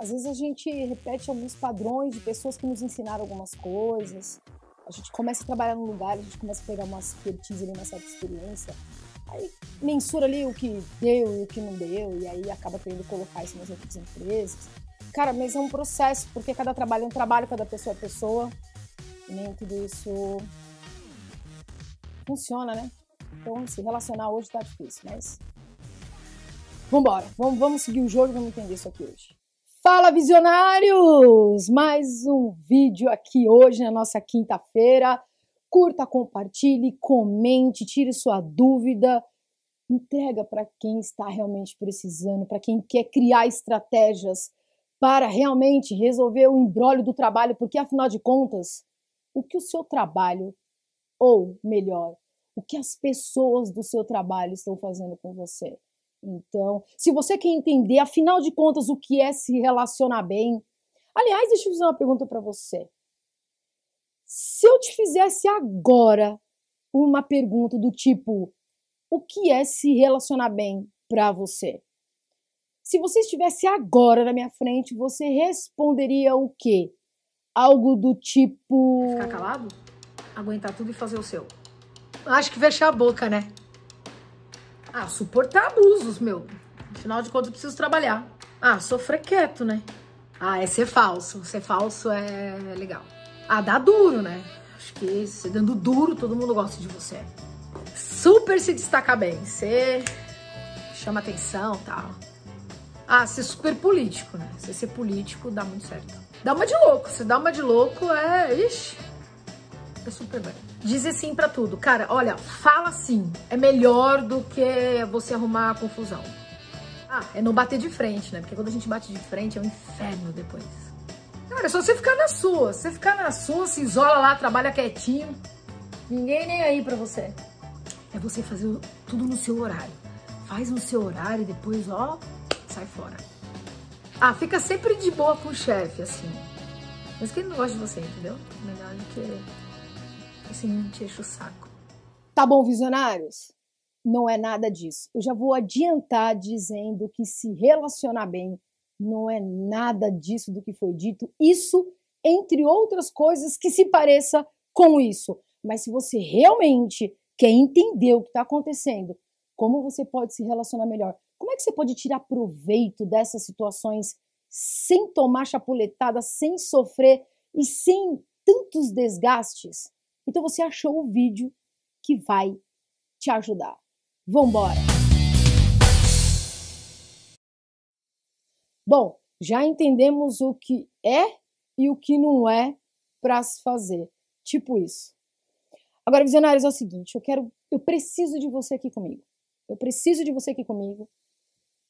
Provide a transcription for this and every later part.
às vezes a gente repete alguns padrões de pessoas que nos ensinaram algumas coisas. A gente começa a trabalhar num lugar, a gente começa a pegar uma expertise ali, uma certa experiência. Aí mensura ali o que deu e o que não deu, e aí acaba querendo colocar isso nas outras empresas. Cara, mas é um processo, porque cada trabalho é um trabalho, cada pessoa é pessoa. E nem tudo isso funciona, né? Então, se relacionar hoje tá difícil, mas. Vambora, vamos, vamos seguir o jogo, vamos entender isso aqui hoje. Fala visionários! Mais um vídeo aqui hoje na nossa quinta-feira. Curta, compartilhe, comente, tire sua dúvida, entrega para quem está realmente precisando, para quem quer criar estratégias para realmente resolver o embrólio do trabalho, porque afinal de contas, o que o seu trabalho, ou melhor, o que as pessoas do seu trabalho estão fazendo com você? Então, se você quer entender, afinal de contas, o que é se relacionar bem. Aliás, deixa eu fazer uma pergunta para você. Se eu te fizesse agora uma pergunta do tipo: o que é se relacionar bem para você? Se você estivesse agora na minha frente, você responderia o quê? Algo do tipo. Ficar calado? Aguentar tudo e fazer o seu. Acho que fechar a boca, né? Ah, suportar abusos, meu. Afinal de contas, eu preciso trabalhar. Ah, sofrer quieto, né? Ah, é ser falso. Ser falso é legal. Ah, dá duro, né? Acho que se dando duro, todo mundo gosta de você. Super se destacar bem. Você chama atenção tal. Ah, ser super político, né? Você ser político dá muito certo. Dá uma de louco. Se dá uma de louco, é. Ixi é Dizer sim para tudo. Cara, olha, fala sim. É melhor do que você arrumar confusão. Ah, é não bater de frente, né? Porque quando a gente bate de frente é um inferno depois. Cara, é só você ficar na sua. Você ficar na sua, se isola lá, trabalha quietinho. Ninguém nem aí pra você. É você fazer tudo no seu horário. Faz no seu horário e depois, ó, sai fora. Ah, fica sempre de boa com o chefe, assim. Mas que ele não gosta de você, entendeu? Melhor do que assim, enche o saco. Tá bom, visionários? Não é nada disso. Eu já vou adiantar dizendo que se relacionar bem não é nada disso do que foi dito. Isso, entre outras coisas, que se pareça com isso. Mas se você realmente quer entender o que está acontecendo, como você pode se relacionar melhor, como é que você pode tirar proveito dessas situações sem tomar chapuletada, sem sofrer e sem tantos desgastes, então você achou o vídeo que vai te ajudar. Vambora! Bom, já entendemos o que é e o que não é para se fazer. Tipo isso. Agora, visionários, é o seguinte, eu quero, eu preciso de você aqui comigo. Eu preciso de você aqui comigo,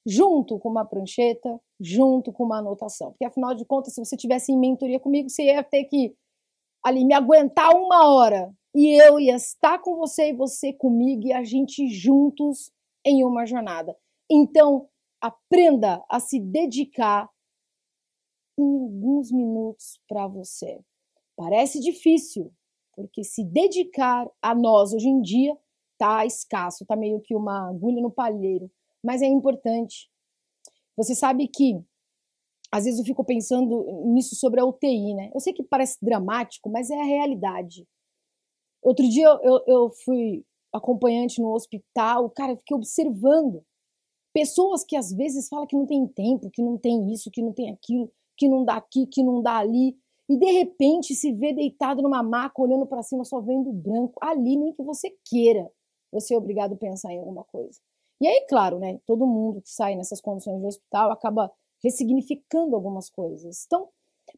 junto com uma prancheta, junto com uma anotação. Porque afinal de contas, se você tivesse em mentoria comigo, você ia ter que ali me aguentar uma hora e eu ia estar com você e você comigo e a gente juntos em uma jornada. Então, aprenda a se dedicar em alguns minutos para você. Parece difícil, porque se dedicar a nós hoje em dia tá escasso, tá meio que uma agulha no palheiro, mas é importante. Você sabe que às vezes eu fico pensando nisso sobre a UTI, né? Eu sei que parece dramático, mas é a realidade. Outro dia eu, eu fui acompanhante no hospital, cara, eu fiquei observando pessoas que às vezes falam que não tem tempo, que não tem isso, que não tem aquilo, que não dá aqui, que não dá ali, e de repente se vê deitado numa maca, olhando para cima, só vendo branco. Ali, nem que você queira, você é obrigado a pensar em alguma coisa. E aí, claro, né? Todo mundo que sai nessas condições de hospital acaba ressignificando algumas coisas. Então,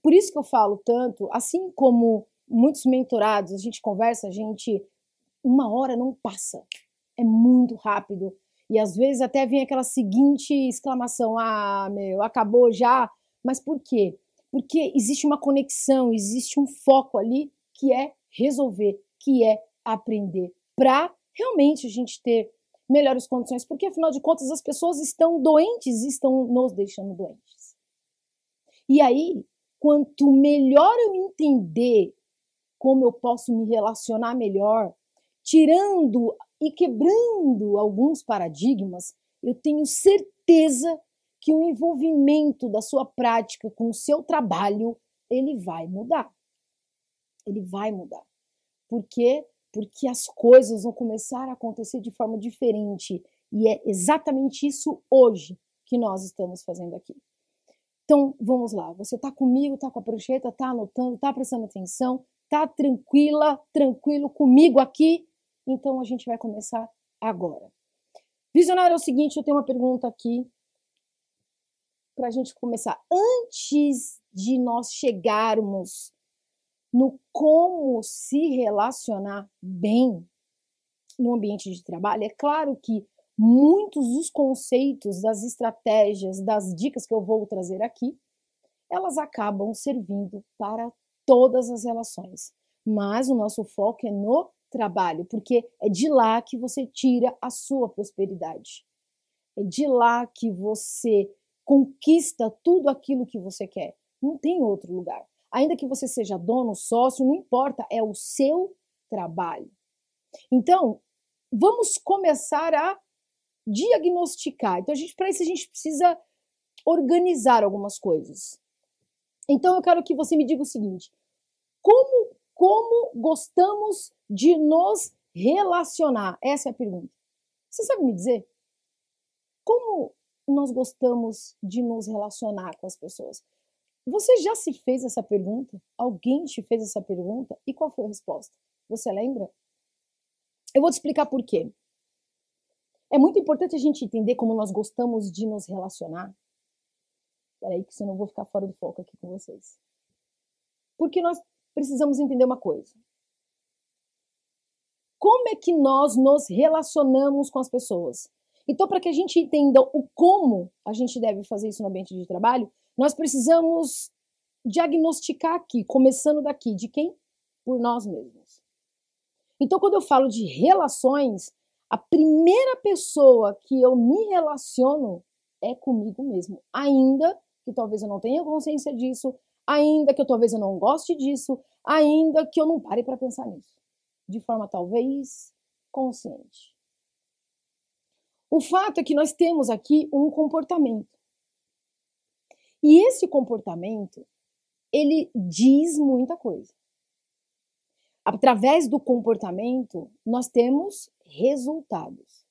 por isso que eu falo tanto, assim como muitos mentorados, a gente conversa, a gente uma hora não passa. É muito rápido. E às vezes até vem aquela seguinte exclamação: "Ah, meu, acabou já". Mas por quê? Porque existe uma conexão, existe um foco ali que é resolver, que é aprender, para realmente a gente ter melhores condições, porque afinal de contas as pessoas estão doentes e estão nos deixando doentes. E aí, quanto melhor eu entender como eu posso me relacionar melhor, tirando e quebrando alguns paradigmas, eu tenho certeza que o envolvimento da sua prática com o seu trabalho, ele vai mudar. Ele vai mudar. Porque porque as coisas vão começar a acontecer de forma diferente. E é exatamente isso hoje que nós estamos fazendo aqui. Então, vamos lá. Você está comigo, está com a prancheta, está anotando, está prestando atenção, está tranquila, tranquilo comigo aqui? Então, a gente vai começar agora. Visionário é o seguinte: eu tenho uma pergunta aqui para a gente começar. Antes de nós chegarmos no como se relacionar bem no ambiente de trabalho, é claro que muitos dos conceitos, das estratégias, das dicas que eu vou trazer aqui, elas acabam servindo para todas as relações. Mas o nosso foco é no trabalho, porque é de lá que você tira a sua prosperidade. É de lá que você conquista tudo aquilo que você quer. Não tem outro lugar. Ainda que você seja dono, sócio, não importa, é o seu trabalho. Então, vamos começar a diagnosticar. Então, a gente para isso a gente precisa organizar algumas coisas. Então, eu quero que você me diga o seguinte: como como gostamos de nos relacionar? Essa é a pergunta. Você sabe me dizer? Como nós gostamos de nos relacionar com as pessoas? Você já se fez essa pergunta? Alguém te fez essa pergunta? E qual foi a resposta? Você lembra? Eu vou te explicar por quê. É muito importante a gente entender como nós gostamos de nos relacionar. Peraí, que senão eu vou ficar fora do foco aqui com vocês. Porque nós precisamos entender uma coisa. Como é que nós nos relacionamos com as pessoas? Então, para que a gente entenda o como a gente deve fazer isso no ambiente de trabalho, nós precisamos diagnosticar aqui, começando daqui, de quem? Por nós mesmos. Então, quando eu falo de relações, a primeira pessoa que eu me relaciono é comigo mesmo. Ainda que talvez eu não tenha consciência disso, ainda que eu, talvez eu não goste disso, ainda que eu não pare para pensar nisso. De forma talvez consciente. O fato é que nós temos aqui um comportamento. E esse comportamento, ele diz muita coisa. Através do comportamento, nós temos resultados.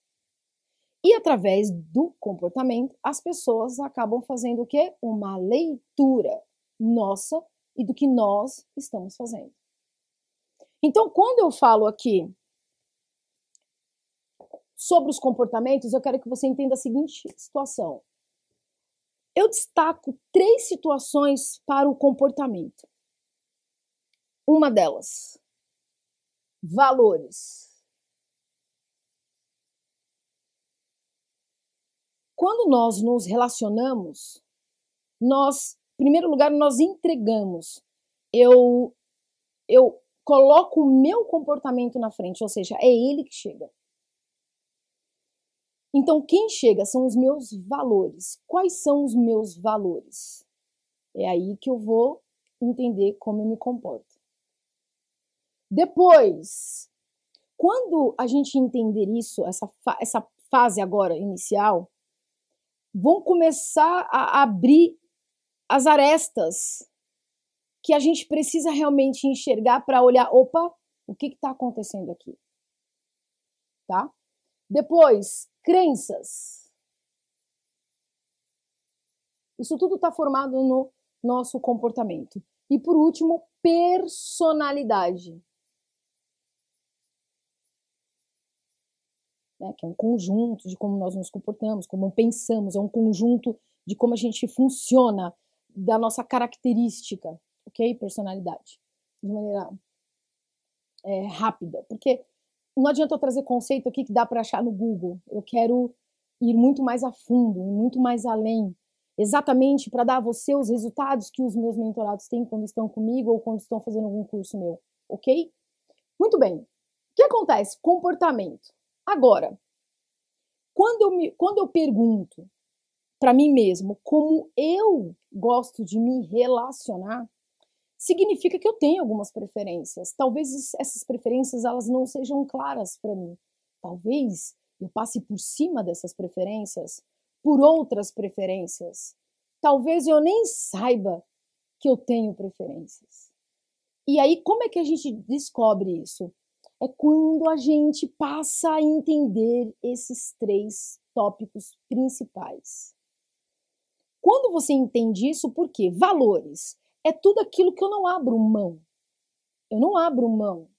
E através do comportamento, as pessoas acabam fazendo o quê? Uma leitura nossa e do que nós estamos fazendo. Então, quando eu falo aqui sobre os comportamentos, eu quero que você entenda a seguinte situação. Eu destaco três situações para o comportamento. Uma delas, valores. Quando nós nos relacionamos, nós, em primeiro lugar, nós entregamos. Eu eu coloco o meu comportamento na frente, ou seja, é ele que chega. Então, quem chega são os meus valores. Quais são os meus valores? É aí que eu vou entender como eu me comporto. Depois, quando a gente entender isso, essa, fa essa fase agora inicial, vão começar a abrir as arestas que a gente precisa realmente enxergar para olhar, opa, o que está acontecendo aqui? Tá? Depois, crenças. Isso tudo está formado no nosso comportamento. E por último, personalidade. Né, que é um conjunto de como nós nos comportamos, como pensamos, é um conjunto de como a gente funciona, da nossa característica, ok? Personalidade, de maneira é, rápida, porque não adianta eu trazer conceito aqui que dá para achar no Google. Eu quero ir muito mais a fundo, muito mais além, exatamente para dar a você os resultados que os meus mentorados têm quando estão comigo ou quando estão fazendo algum curso meu, ok? Muito bem. O que acontece? Comportamento. Agora, quando eu, me, quando eu pergunto para mim mesmo como eu gosto de me relacionar, significa que eu tenho algumas preferências. Talvez essas preferências elas não sejam claras para mim. Talvez eu passe por cima dessas preferências por outras preferências. Talvez eu nem saiba que eu tenho preferências. E aí como é que a gente descobre isso? É quando a gente passa a entender esses três tópicos principais. Quando você entende isso, por quê? Valores é tudo aquilo que eu não abro mão. Eu não abro mão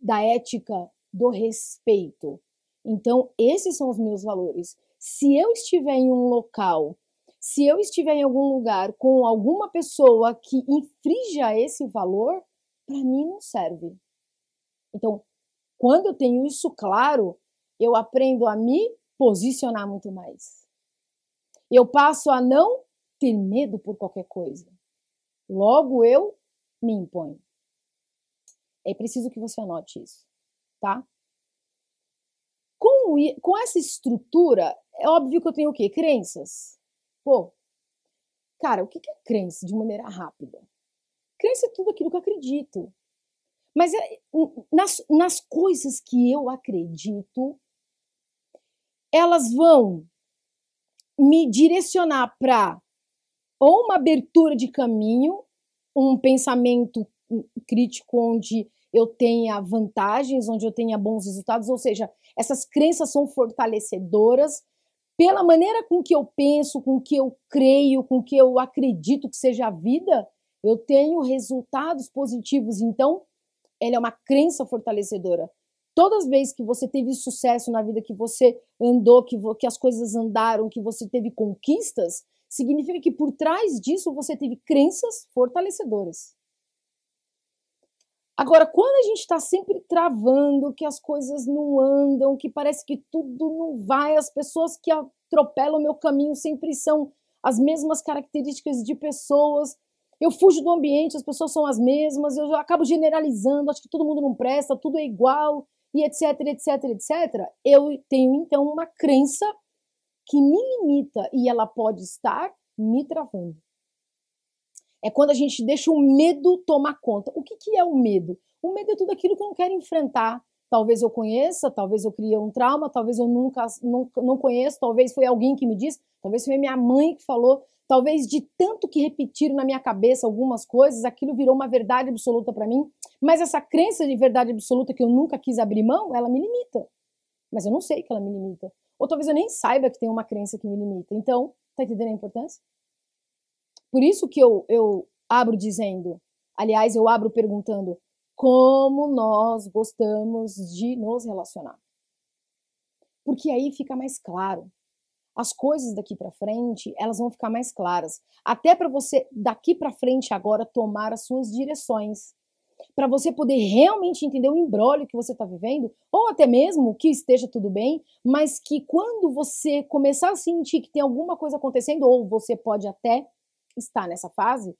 da ética, do respeito. Então, esses são os meus valores. Se eu estiver em um local, se eu estiver em algum lugar com alguma pessoa que infrinja esse valor, para mim não serve. Então, quando eu tenho isso claro, eu aprendo a me posicionar muito mais. Eu passo a não ter medo por qualquer coisa. Logo eu me imponho. É preciso que você anote isso, tá? Com, com essa estrutura, é óbvio que eu tenho o quê? Crenças. Pô, cara, o que é crença de maneira rápida? Crença é tudo aquilo que eu acredito. Mas é, nas, nas coisas que eu acredito, elas vão me direcionar para ou uma abertura de caminho, um pensamento crítico onde eu tenha vantagens, onde eu tenha bons resultados, ou seja, essas crenças são fortalecedoras pela maneira com que eu penso, com que eu creio, com que eu acredito que seja a vida, eu tenho resultados positivos. Então, ela é uma crença fortalecedora. Todas as vezes que você teve sucesso na vida, que você andou, que, que as coisas andaram, que você teve conquistas, significa que por trás disso você teve crenças fortalecedoras. Agora, quando a gente está sempre travando, que as coisas não andam, que parece que tudo não vai, as pessoas que atropelam o meu caminho sempre são as mesmas características de pessoas, eu fujo do ambiente, as pessoas são as mesmas, eu acabo generalizando, acho que todo mundo não presta, tudo é igual, e etc, etc, etc. Eu tenho então uma crença que me limita e ela pode estar me travando. É quando a gente deixa o medo tomar conta. O que, que é o medo? O medo é tudo aquilo que eu não quero enfrentar. Talvez eu conheça, talvez eu criei um trauma, talvez eu nunca não, não conheço, talvez foi alguém que me disse, talvez foi minha mãe que falou, talvez de tanto que repetiram na minha cabeça algumas coisas, aquilo virou uma verdade absoluta para mim. Mas essa crença de verdade absoluta que eu nunca quis abrir mão, ela me limita. Mas eu não sei que ela me limita. Ou talvez eu nem saiba que tem uma crença que me limita. Então, tá entendendo a importância? Por isso que eu, eu abro dizendo, aliás, eu abro perguntando como nós gostamos de nos relacionar. Porque aí fica mais claro. As coisas daqui para frente, elas vão ficar mais claras, até para você daqui para frente agora tomar as suas direções para você poder realmente entender o embrólio que você está vivendo, ou até mesmo que esteja tudo bem, mas que quando você começar a sentir que tem alguma coisa acontecendo, ou você pode até estar nessa fase,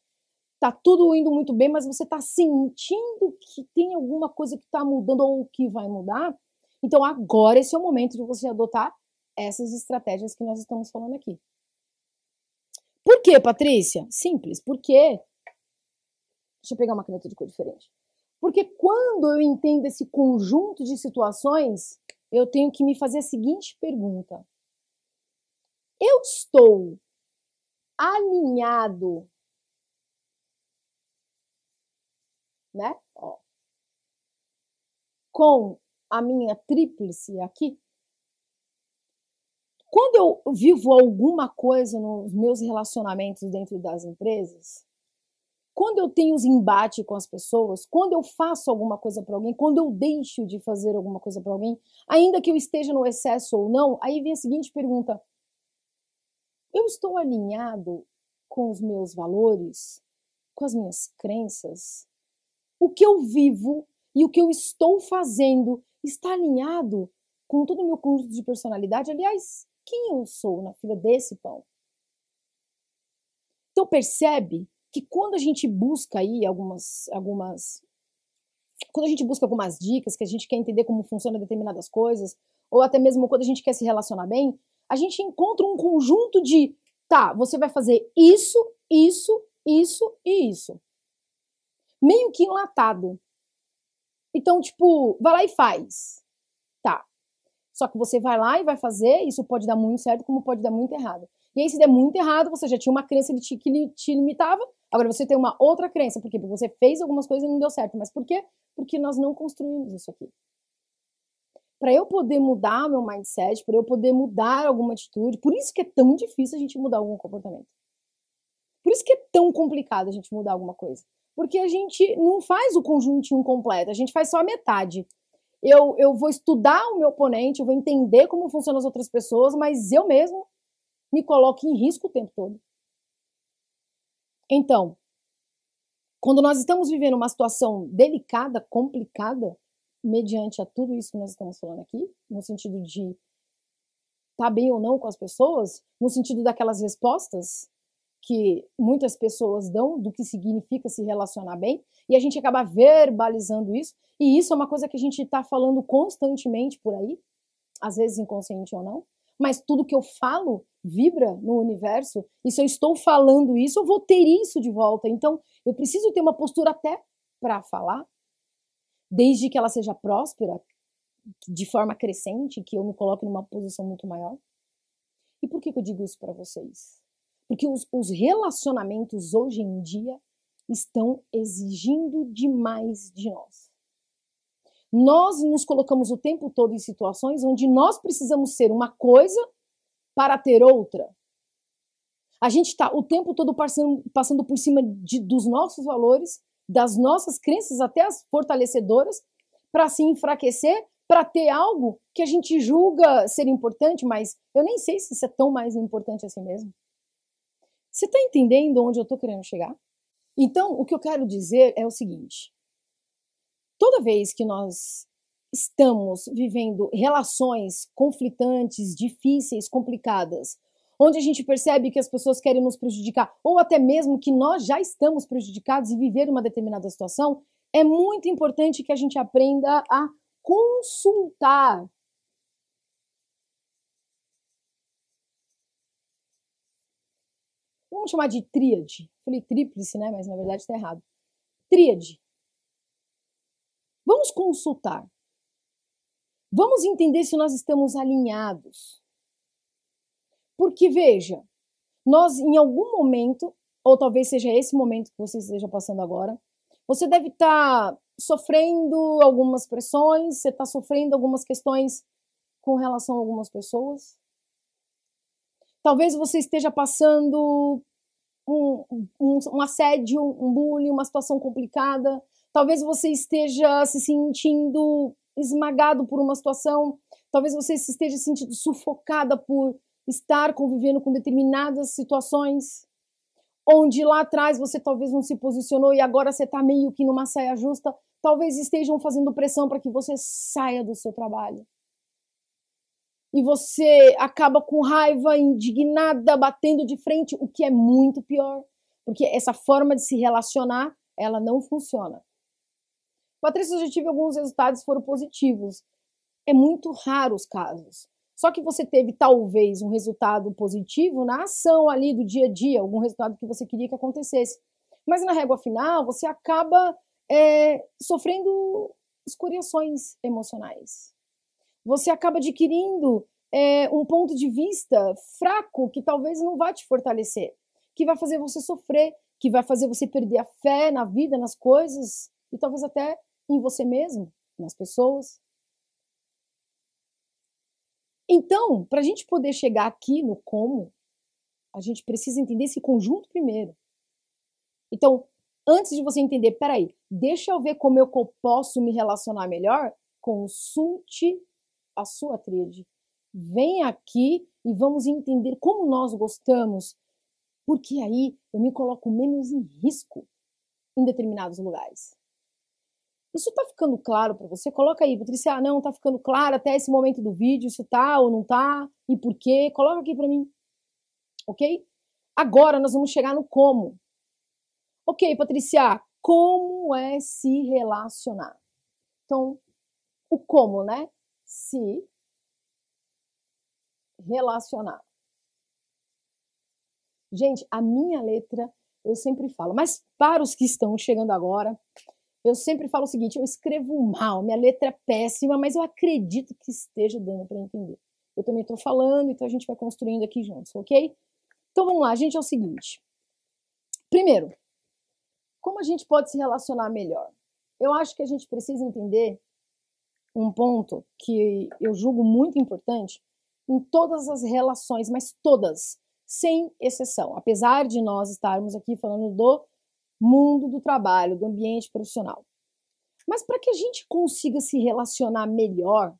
tá tudo indo muito bem, mas você está sentindo que tem alguma coisa que está mudando ou que vai mudar, então agora esse é o momento de você adotar essas estratégias que nós estamos falando aqui. Por que, Patrícia? Simples, porque Deixa eu pegar uma caneta de cor diferente. Porque quando eu entendo esse conjunto de situações, eu tenho que me fazer a seguinte pergunta: Eu estou alinhado, né? Ó, com a minha tríplice aqui? Quando eu vivo alguma coisa nos meus relacionamentos dentro das empresas, quando eu tenho os embates com as pessoas, quando eu faço alguma coisa para alguém, quando eu deixo de fazer alguma coisa para alguém, ainda que eu esteja no excesso ou não, aí vem a seguinte pergunta: eu estou alinhado com os meus valores, com as minhas crenças? O que eu vivo e o que eu estou fazendo está alinhado com todo o meu curso de personalidade? Aliás, quem eu sou na fila desse pão? Então percebe que quando a gente busca aí algumas, algumas, quando a gente busca algumas dicas, que a gente quer entender como funciona determinadas coisas, ou até mesmo quando a gente quer se relacionar bem, a gente encontra um conjunto de, tá, você vai fazer isso, isso, isso e isso. Meio que enlatado. Então, tipo, vai lá e faz. Tá. Só que você vai lá e vai fazer, isso pode dar muito certo, como pode dar muito errado. E aí, se der muito errado, você já tinha uma crença de que te limitava, agora você tem uma outra crença. Por quê? Porque você fez algumas coisas e não deu certo. Mas por quê? Porque nós não construímos isso aqui. Para eu poder mudar meu mindset, para eu poder mudar alguma atitude, por isso que é tão difícil a gente mudar algum comportamento. Por isso que é tão complicado a gente mudar alguma coisa. Porque a gente não faz o conjuntinho completo, a gente faz só a metade. Eu, eu vou estudar o meu oponente, eu vou entender como funcionam as outras pessoas, mas eu mesmo me coloque em risco o tempo todo. Então, quando nós estamos vivendo uma situação delicada, complicada, mediante a tudo isso que nós estamos falando aqui, no sentido de estar tá bem ou não com as pessoas, no sentido daquelas respostas que muitas pessoas dão do que significa se relacionar bem, e a gente acaba verbalizando isso, e isso é uma coisa que a gente está falando constantemente por aí, às vezes inconsciente ou não, mas tudo que eu falo vibra no universo, e se eu estou falando isso, eu vou ter isso de volta. Então, eu preciso ter uma postura até para falar, desde que ela seja próspera, de forma crescente, que eu me coloque numa posição muito maior. E por que, que eu digo isso para vocês? Porque os, os relacionamentos hoje em dia estão exigindo demais de nós. Nós nos colocamos o tempo todo em situações onde nós precisamos ser uma coisa para ter outra. A gente está o tempo todo passando, passando por cima de, dos nossos valores, das nossas crenças, até as fortalecedoras, para se enfraquecer, para ter algo que a gente julga ser importante, mas eu nem sei se isso é tão mais importante assim mesmo. Você está entendendo onde eu estou querendo chegar? Então, o que eu quero dizer é o seguinte: toda vez que nós estamos vivendo relações conflitantes, difíceis, complicadas, onde a gente percebe que as pessoas querem nos prejudicar, ou até mesmo que nós já estamos prejudicados e viver uma determinada situação, é muito importante que a gente aprenda a consultar. Vamos chamar de tríade. Falei tríplice, né? Mas na verdade está errado. Tríade Vamos consultar. Vamos entender se nós estamos alinhados. Porque veja, nós em algum momento, ou talvez seja esse momento que você esteja passando agora, você deve estar tá sofrendo algumas pressões, você está sofrendo algumas questões com relação a algumas pessoas. Talvez você esteja passando um, um, um assédio, um bullying, uma situação complicada. Talvez você esteja se sentindo esmagado por uma situação, talvez você se esteja sentindo sufocada por estar convivendo com determinadas situações, onde lá atrás você talvez não se posicionou e agora você está meio que numa saia justa, talvez estejam fazendo pressão para que você saia do seu trabalho. E você acaba com raiva, indignada, batendo de frente, o que é muito pior, porque essa forma de se relacionar, ela não funciona. Patrícia, eu já tive alguns resultados que foram positivos. É muito raro os casos. Só que você teve talvez um resultado positivo na ação ali do dia a dia, algum resultado que você queria que acontecesse. Mas na régua final, você acaba é, sofrendo escoriações emocionais. Você acaba adquirindo é, um ponto de vista fraco que talvez não vá te fortalecer, que vai fazer você sofrer, que vai fazer você perder a fé na vida, nas coisas e talvez até em você mesmo, nas pessoas. Então, para a gente poder chegar aqui no como, a gente precisa entender esse conjunto primeiro. Então, antes de você entender, peraí, deixa eu ver como eu posso me relacionar melhor, consulte a sua tríade. Vem aqui e vamos entender como nós gostamos, porque aí eu me coloco menos em risco em determinados lugares. Isso está ficando claro para você? Coloca aí, Patrícia, ah, não, está ficando claro até esse momento do vídeo, isso tá ou não tá, e por quê? Coloca aqui para mim. OK? Agora nós vamos chegar no como. OK, Patrícia, como é se relacionar? Então, o como, né? Se relacionar. Gente, a minha letra, eu sempre falo, mas para os que estão chegando agora, eu sempre falo o seguinte: eu escrevo mal, minha letra é péssima, mas eu acredito que esteja dando para entender. Eu também estou falando, então a gente vai construindo aqui juntos, ok? Então vamos lá, gente, é o seguinte. Primeiro, como a gente pode se relacionar melhor? Eu acho que a gente precisa entender um ponto que eu julgo muito importante em todas as relações, mas todas, sem exceção. Apesar de nós estarmos aqui falando do mundo do trabalho, do ambiente profissional. Mas para que a gente consiga se relacionar melhor,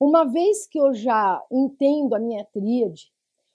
uma vez que eu já entendo a minha tríade,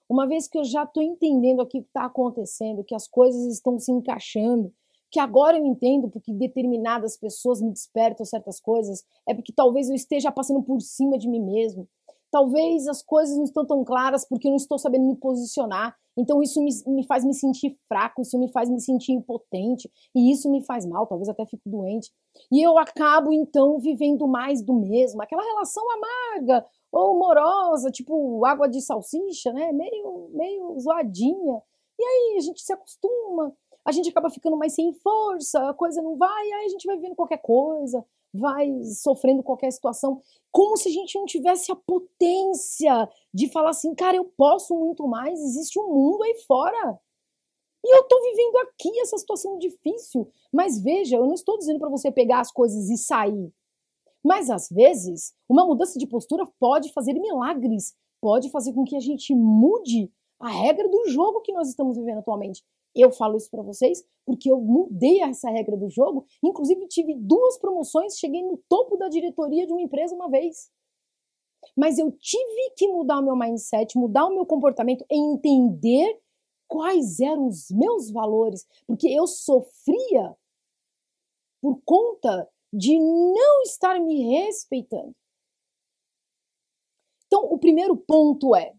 uma vez que eu já estou entendendo aqui o que está acontecendo, que as coisas estão se encaixando, que agora eu entendo porque determinadas pessoas me despertam certas coisas, é porque talvez eu esteja passando por cima de mim mesmo, talvez as coisas não estão tão claras porque eu não estou sabendo me posicionar, então isso me, me, faz me sentir fraco, isso me faz me sentir impotente, e isso me faz mal, talvez até fico doente. E eu acabo então vivendo mais do mesmo, aquela relação amarga ou morosa, tipo água de salsicha, né? Meio, meio zoadinha. E aí a gente se acostuma, a gente acaba ficando mais sem força, a coisa não vai, e aí a gente vai vivendo qualquer coisa vai sofrendo qualquer situação, como se a gente não tivesse a potência de falar assim, cara, eu posso muito mais, existe um mundo aí fora. E eu estou vivendo aqui essa situação difícil. Mas veja, eu não estou dizendo para você pegar as coisas e sair. Mas às vezes, uma mudança de postura pode fazer milagres, pode fazer com que a gente mude a regra do jogo que nós estamos vivendo atualmente. Eu falo isso para vocês porque eu mudei essa regra do jogo. Inclusive, tive duas promoções, cheguei no topo da diretoria de uma empresa uma vez. Mas eu tive que mudar o meu mindset, mudar o meu comportamento e entender quais eram os meus valores, porque eu sofria por conta de não estar me respeitando. Então, o primeiro ponto é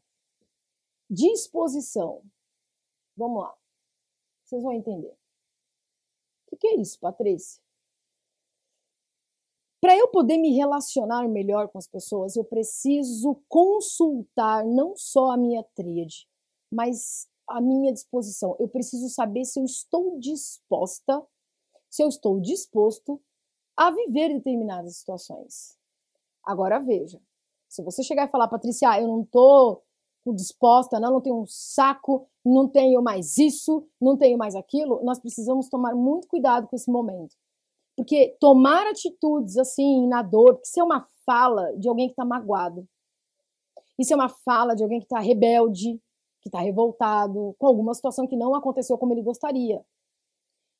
disposição. Vamos lá. Vocês vão entender. O que, que é isso, Patrícia? Para eu poder me relacionar melhor com as pessoas, eu preciso consultar não só a minha tríade, mas a minha disposição. Eu preciso saber se eu estou disposta, se eu estou disposto a viver determinadas situações. Agora veja, se você chegar e falar, Patrícia, ah, eu não estou disposta, não, não tenho um saco, não tenho mais isso, não tenho mais aquilo, nós precisamos tomar muito cuidado com esse momento. Porque tomar atitudes assim, na dor, isso é uma fala de alguém que está magoado. Isso é uma fala de alguém que está rebelde, que está revoltado, com alguma situação que não aconteceu como ele gostaria.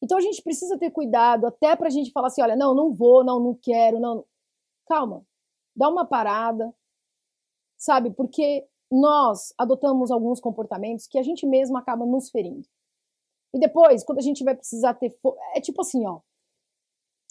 Então a gente precisa ter cuidado até para a gente falar assim: olha, não, não vou, não, não quero, não. Calma, dá uma parada, sabe? Porque nós adotamos alguns comportamentos que a gente mesmo acaba nos ferindo. E depois, quando a gente vai precisar ter. É tipo assim, ó.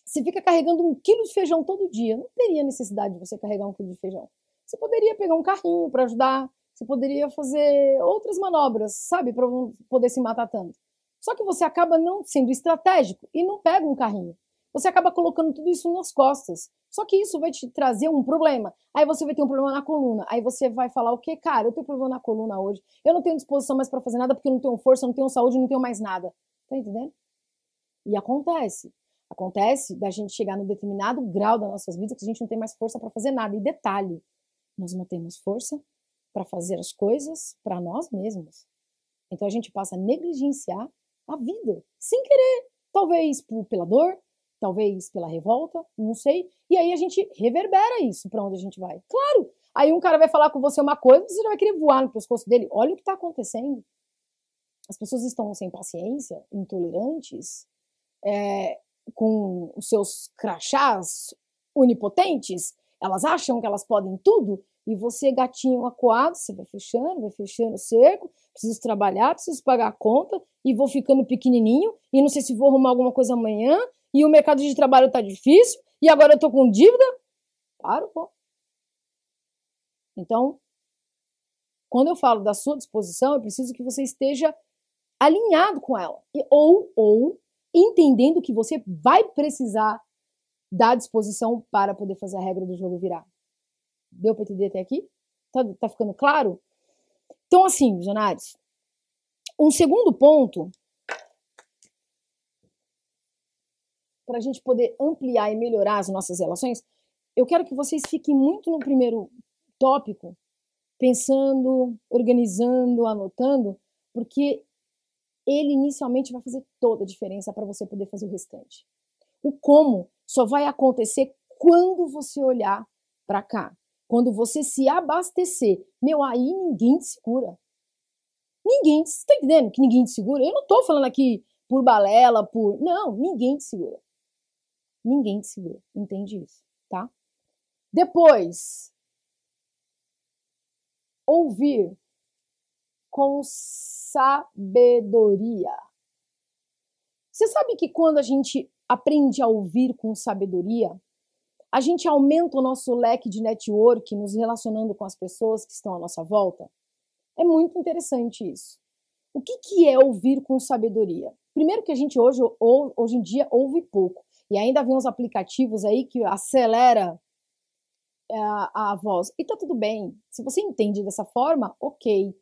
Você fica carregando um quilo de feijão todo dia. Não teria necessidade de você carregar um quilo de feijão. Você poderia pegar um carrinho para ajudar. Você poderia fazer outras manobras, sabe? Para poder se matar tanto. Só que você acaba não sendo estratégico e não pega um carrinho você acaba colocando tudo isso nas costas. Só que isso vai te trazer um problema. Aí você vai ter um problema na coluna. Aí você vai falar o quê? Cara, eu tenho problema na coluna hoje. Eu não tenho disposição mais para fazer nada porque eu não tenho força, eu não tenho saúde, eu não tenho mais nada. Tá entendendo? E acontece. Acontece da gente chegar no determinado grau das nossas vidas que a gente não tem mais força para fazer nada. E detalhe, nós não temos força para fazer as coisas para nós mesmos. Então a gente passa a negligenciar a vida, sem querer. Talvez por, pela dor, talvez pela revolta, não sei. E aí a gente reverbera isso para onde a gente vai. Claro! Aí um cara vai falar com você uma coisa, você já vai querer voar no pescoço dele. Olha o que está acontecendo. As pessoas estão sem paciência, intolerantes, é, com os seus crachás onipotentes. Elas acham que elas podem tudo. E você, gatinho acuado, você vai fechando, vai fechando o cerco. Preciso trabalhar, preciso pagar a conta. E vou ficando pequenininho. E não sei se vou arrumar alguma coisa amanhã e o mercado de trabalho está difícil, e agora eu estou com dívida. claro pô. Então, quando eu falo da sua disposição, eu preciso que você esteja alinhado com ela. Ou, ou entendendo que você vai precisar da disposição para poder fazer a regra do jogo virar. Deu para entender até aqui? Tá, tá ficando claro? Então, assim, visionários, um segundo ponto para a gente poder ampliar e melhorar as nossas relações, eu quero que vocês fiquem muito no primeiro tópico, pensando, organizando, anotando, porque ele inicialmente vai fazer toda a diferença para você poder fazer o restante. O como só vai acontecer quando você olhar para cá, quando você se abastecer. Meu, aí ninguém te segura. Ninguém, você está entendendo que ninguém te segura? Eu não estou falando aqui por balela, por. Não, ninguém te segura. Ninguém te vê, Entende isso, tá? Depois, ouvir com sabedoria. Você sabe que quando a gente aprende a ouvir com sabedoria, a gente aumenta o nosso leque de network nos relacionando com as pessoas que estão à nossa volta? É muito interessante isso. O que, que é ouvir com sabedoria? Primeiro que a gente hoje, hoje em dia ouve pouco. E ainda vem uns aplicativos aí que acelera é, a, a voz. E tá tudo bem. Se você entende dessa forma, ok.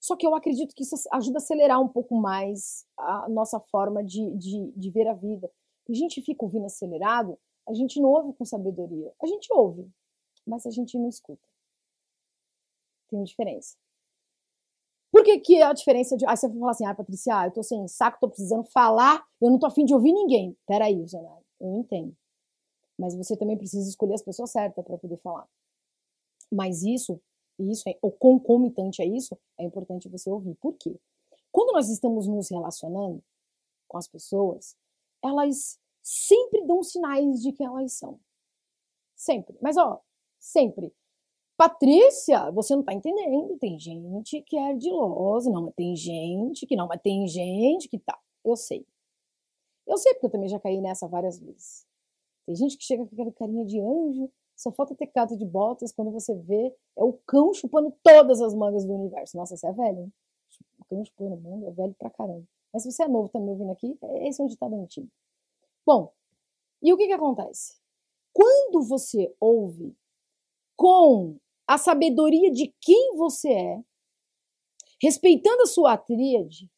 Só que eu acredito que isso ajuda a acelerar um pouco mais a nossa forma de, de, de ver a vida. A gente fica ouvindo acelerado, a gente não ouve com sabedoria. A gente ouve, mas a gente não escuta. Tem diferença. Por que, que é a diferença de. Aí ah, você fala assim, ah, Patrícia, eu tô sem saco, tô precisando falar, eu não tô afim de ouvir ninguém. Peraí, Zona eu entendo. Mas você também precisa escolher as pessoas certas para poder falar. Mas isso, isso é, ou concomitante a é isso, é importante você ouvir. Por quê? Quando nós estamos nos relacionando com as pessoas, elas sempre dão sinais de quem elas são. Sempre. Mas, ó, sempre. Patrícia, você não tá entendendo. Tem gente que é ardilosa, não, mas tem gente que não, mas tem gente que tá. Eu sei, eu sei, porque eu também já caí nessa várias vezes. Tem gente que chega com aquela carinha de anjo, só falta ter cato de botas quando você vê é o cão chupando todas as mangas do universo. Nossa, você é velho, hein? O cão chupando manga é velho pra caramba. Mas se você é novo, tá ouvindo aqui, é, esse é um ditado antigo. Bom, e o que que acontece? Quando você ouve com a sabedoria de quem você é, respeitando a sua tríade,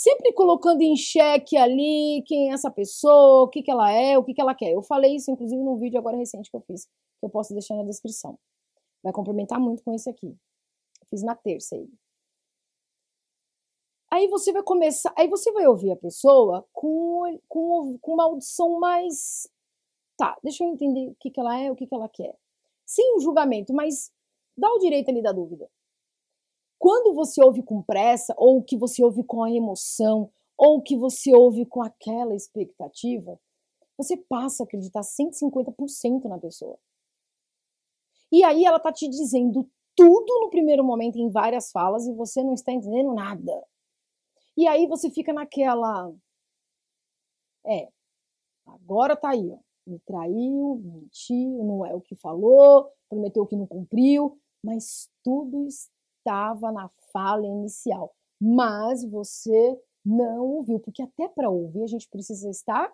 sempre colocando em xeque ali quem é essa pessoa, o que, que ela é, o que, que ela quer. Eu falei isso, inclusive, num vídeo agora recente que eu fiz, que eu posso deixar na descrição. Vai complementar muito com esse aqui. Eu fiz na terça aí Aí você vai começar, aí você vai ouvir a pessoa com, com, com uma audição mais. Tá, deixa eu entender o que, que ela é, o que, que ela quer. Sem um julgamento, mas dá o direito ali da dúvida. Quando você ouve com pressa, ou que você ouve com a emoção, ou que você ouve com aquela expectativa, você passa a acreditar 150% na pessoa. E aí ela tá te dizendo tudo no primeiro momento em várias falas e você não está entendendo nada. E aí você fica naquela é, agora tá aí, ó. Me traiu, mentiu, não é o que falou, prometeu o que não cumpriu, mas tudo está estava na fala inicial, mas você não ouviu, porque até para ouvir a gente precisa estar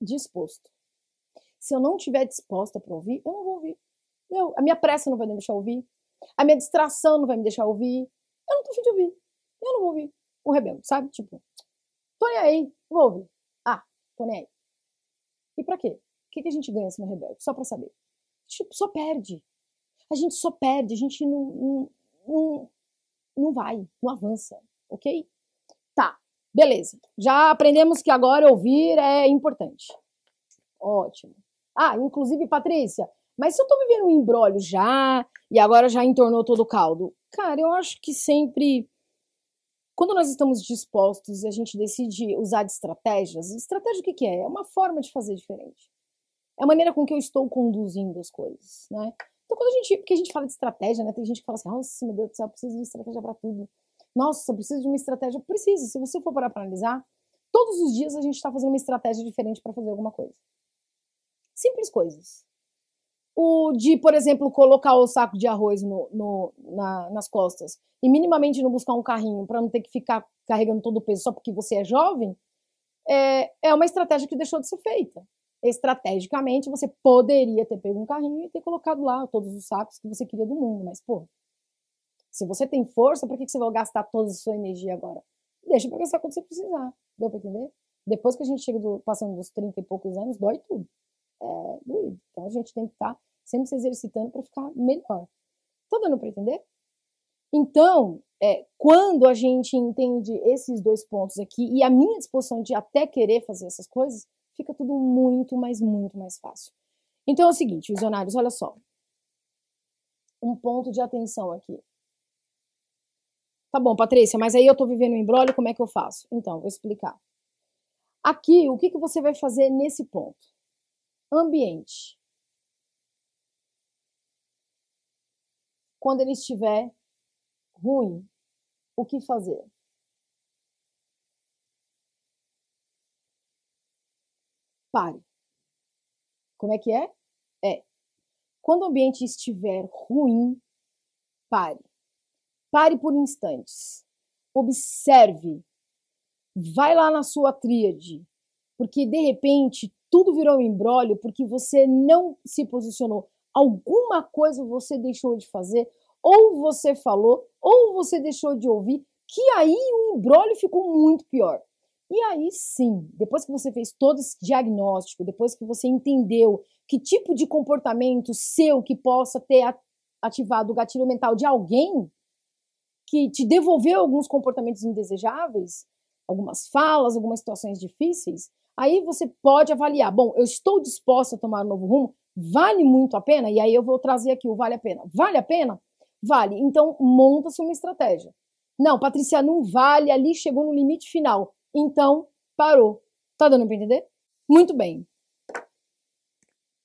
disposto. Se eu não estiver disposta para ouvir, eu não vou ouvir. Eu, a minha pressa não vai me deixar ouvir, a minha distração não vai me deixar ouvir. Eu não tô afim de ouvir. Eu não vou ouvir. O rebelde, sabe? Tipo, tô nem aí, vou ouvir. Ah, tô nem aí. E pra quê? O que, que a gente ganha sendo rebelde? Só pra saber. Tipo, só perde a gente só perde, a gente não, não, não, não vai, não avança, ok? Tá, beleza. Já aprendemos que agora ouvir é importante. Ótimo. Ah, inclusive, Patrícia, mas se eu tô vivendo um embrólio já e agora já entornou todo o caldo, cara, eu acho que sempre quando nós estamos dispostos e a gente decide usar de estratégias, estratégia o que, que é? É uma forma de fazer diferente. É a maneira com que eu estou conduzindo as coisas, né? Então, quando a gente, porque a gente fala de estratégia, né? Tem gente que fala assim, nossa, meu Deus do céu, preciso de estratégia para tudo. Nossa, eu preciso de uma estratégia. Precisa, se você for parar para analisar, todos os dias a gente está fazendo uma estratégia diferente para fazer alguma coisa. Simples coisas. O de, por exemplo, colocar o saco de arroz no, no na, nas costas e minimamente não buscar um carrinho para não ter que ficar carregando todo o peso só porque você é jovem, é, é uma estratégia que deixou de ser feita estrategicamente, você poderia ter pego um carrinho e ter colocado lá todos os sacos que você queria do mundo, mas, pô, se você tem força, para que, você vai gastar toda a sua energia agora? Deixa para gastar quando você precisar. Deu para entender? Depois que a gente chega do, passando dos 30 e poucos anos, dói tudo. É doido. Então a gente tem que estar tá sempre se exercitando para ficar melhor. Tá dando para entender? Então, é, quando a gente entende esses dois pontos aqui e a minha disposição de até querer fazer essas coisas, fica tudo muito, mas muito mais fácil. Então é o seguinte, visionários, olha só. Um ponto de atenção aqui. Tá bom, Patrícia, mas aí eu tô vivendo um embrólio, como é que eu faço? Então, vou explicar. Aqui, o que, que você vai fazer nesse ponto? Ambiente. Quando ele estiver ruim, o que fazer? pare. Como é que é? É. Quando o ambiente estiver ruim, pare. Pare por instantes. Observe. Vai lá na sua tríade, porque de repente tudo virou um embrólio porque você não se posicionou. Alguma coisa você deixou de fazer, ou você falou, ou você deixou de ouvir, que aí o embrólio ficou muito pior. E aí sim, depois que você fez todo esse diagnóstico, depois que você entendeu que tipo de comportamento seu que possa ter ativado o gatilho mental de alguém que te devolveu alguns comportamentos indesejáveis, algumas falas, algumas situações difíceis, aí você pode avaliar, bom, eu estou disposta a tomar um novo rumo, vale muito a pena? E aí eu vou trazer aqui o vale a pena. Vale a pena? Vale. Então monta-se uma estratégia. Não, Patrícia, não vale, ali chegou no limite final. Então, parou. Tá dando para entender? Muito bem.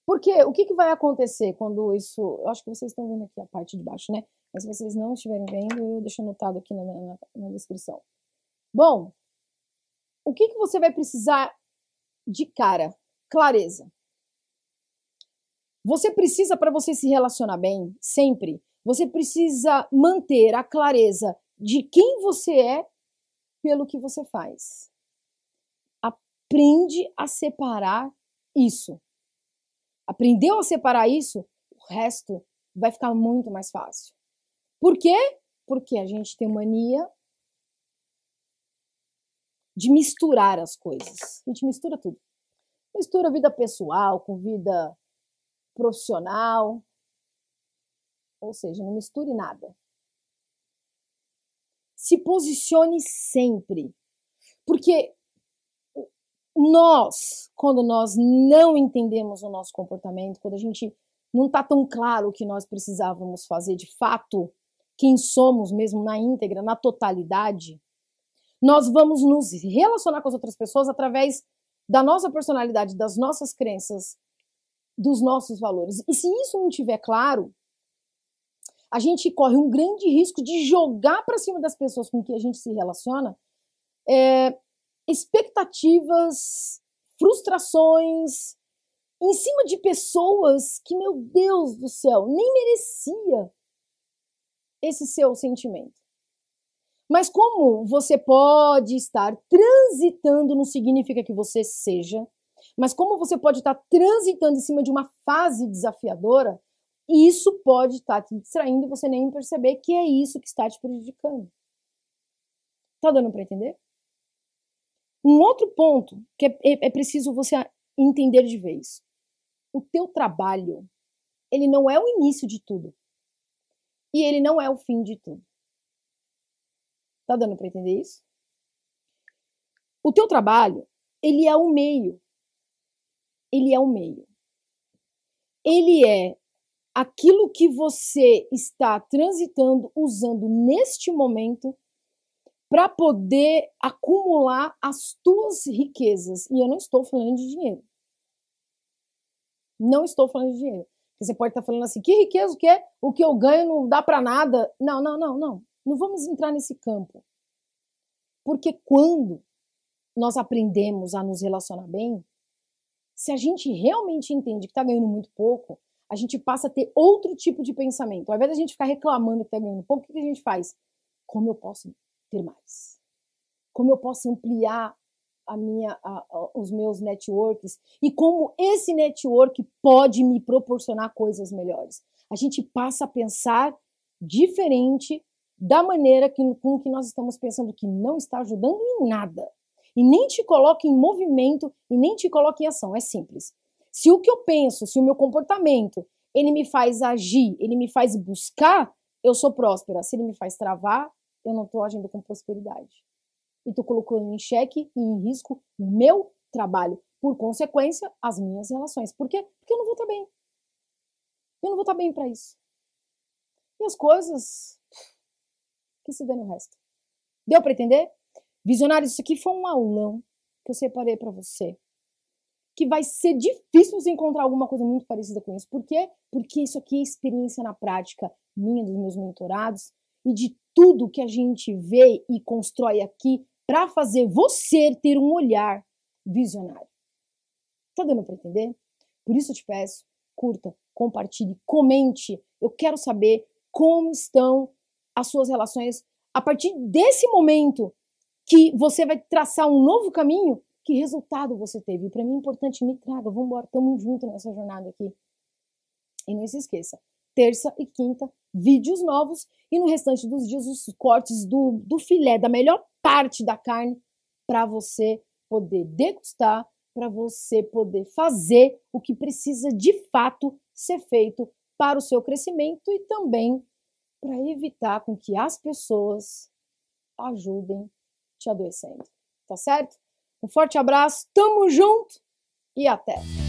Porque o que, que vai acontecer quando isso. Eu acho que vocês estão vendo aqui a parte de baixo, né? Mas se vocês não estiverem vendo, eu deixo anotado aqui na, na, na descrição. Bom, o que, que você vai precisar de cara? Clareza. Você precisa, para você se relacionar bem, sempre, você precisa manter a clareza de quem você é pelo que você faz. Aprende a separar isso. Aprendeu a separar isso, o resto vai ficar muito mais fácil. Por quê? Porque a gente tem mania de misturar as coisas. A gente mistura tudo. Mistura vida pessoal com vida profissional. Ou seja, não misture nada se posicione sempre. Porque nós, quando nós não entendemos o nosso comportamento, quando a gente não está tão claro o que nós precisávamos fazer de fato, quem somos mesmo na íntegra, na totalidade, nós vamos nos relacionar com as outras pessoas através da nossa personalidade, das nossas crenças, dos nossos valores. E se isso não estiver claro, a gente corre um grande risco de jogar para cima das pessoas com que a gente se relaciona é, expectativas, frustrações, em cima de pessoas que, meu Deus do céu, nem merecia esse seu sentimento. Mas como você pode estar transitando, não significa que você seja, mas como você pode estar transitando em cima de uma fase desafiadora, isso pode estar tá te distraindo e você nem perceber que é isso que está te prejudicando. Tá dando para entender? Um outro ponto que é, é, é, preciso você entender de vez. O teu trabalho, ele não é o início de tudo. E ele não é o fim de tudo. Tá dando para entender isso? O teu trabalho, ele é o meio. Ele é o meio. Ele é aquilo que você está transitando, usando neste momento, para poder acumular as tuas riquezas. E eu não estou falando de dinheiro. Não estou falando de dinheiro. Você pode estar falando assim, que riqueza, o que é? O que eu ganho não dá para nada. Não, não, não, não. Não vamos entrar nesse campo. Porque quando nós aprendemos a nos relacionar bem, se a gente realmente entende que está ganhando muito pouco, a gente passa a ter outro tipo de pensamento. Ao invés a gente ficar reclamando que tá ganhando pouco, o que a gente faz? Como eu posso ter mais? Como eu posso ampliar a minha, a, a, os meus networks e como esse network pode me proporcionar coisas melhores. A gente passa a pensar diferente da maneira que, com que nós estamos pensando, que não está ajudando em nada. E nem te coloca em movimento e nem te coloca em ação. É simples. Se o que eu penso, se o meu comportamento, ele me faz agir, ele me faz buscar, eu sou próspera. Se ele me faz travar, eu não estou agindo com prosperidade. E estou colocando em xeque e em risco o meu trabalho. Por consequência, as minhas relações. Por quê? Porque eu não vou estar tá bem. Eu não vou estar tá bem para isso. E as coisas. Que se vê no resto. Deu para entender? Visionário, isso aqui foi um aulão que eu separei para você que vai ser difícil você encontrar alguma coisa muito parecida com isso. Por quê? Porque isso aqui é experiência na prática minha, dos meus mentorados e de tudo que a gente vê e constrói aqui para fazer você ter um olhar visionário. Tá dando para entender? Por isso eu te peço, curta, compartilhe, comente. Eu quero saber como estão as suas relações a partir desse momento que você vai traçar um novo caminho que resultado você teve. Para mim é importante, me traga, vamos embora, tamo junto nessa jornada aqui. E não se esqueça, terça e quinta, vídeos novos e no restante dos dias os cortes do, do filé, da melhor parte da carne, para você poder degustar, para você poder fazer o que precisa de fato ser feito para o seu crescimento e também para evitar com que as pessoas ajudem te adoecendo, tá certo? Um forte abraço, tamo junto e até!